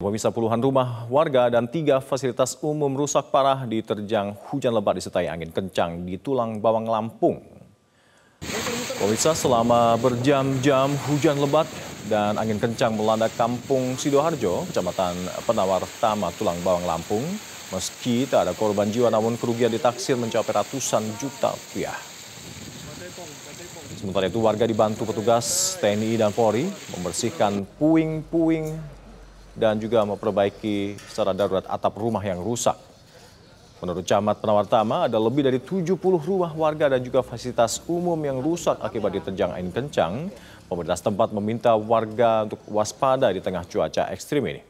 Pemirsa puluhan rumah warga dan tiga fasilitas umum rusak parah diterjang hujan lebat disertai angin kencang di tulang bawang Lampung. Pemirsa selama berjam-jam hujan lebat dan angin kencang melanda kampung Sidoarjo, kecamatan Penawar Tama, Tulang Bawang Lampung. Meski tak ada korban jiwa namun kerugian ditaksir mencapai ratusan juta rupiah. Sementara itu warga dibantu petugas TNI dan Polri membersihkan puing-puing dan juga memperbaiki secara darurat atap rumah yang rusak. Menurut camat Penawartama, ada lebih dari 70 rumah warga dan juga fasilitas umum yang rusak akibat diterjang angin kencang. Pemerintah setempat meminta warga untuk waspada di tengah cuaca ekstrim ini.